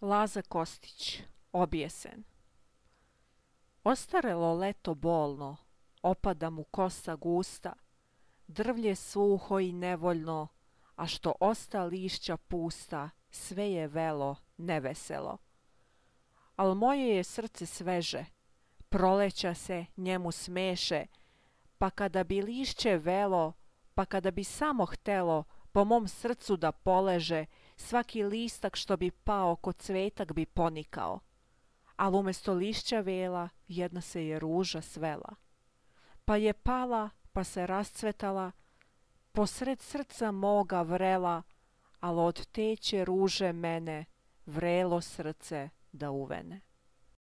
Laza Kostić, objesen. Ostarelo leto bolno, opada mu kosa gusta, drvlje suho i nevoljno, a što osta lišća pusta, sve je velo, neveselo. Al moje je srce sveže, proleća se njemu smeše, pa kada bi lišće velo, pa kada bi samo htelo, po mom srcu da poleže, svaki listak što bi pao ko cvetak bi ponikao. Ali umjesto lišća vela jedna se je ruža svela. Pa je pala, pa se rascvetala, posred srca moga vrela, ali od teće ruže mene vrelo srce da uvene.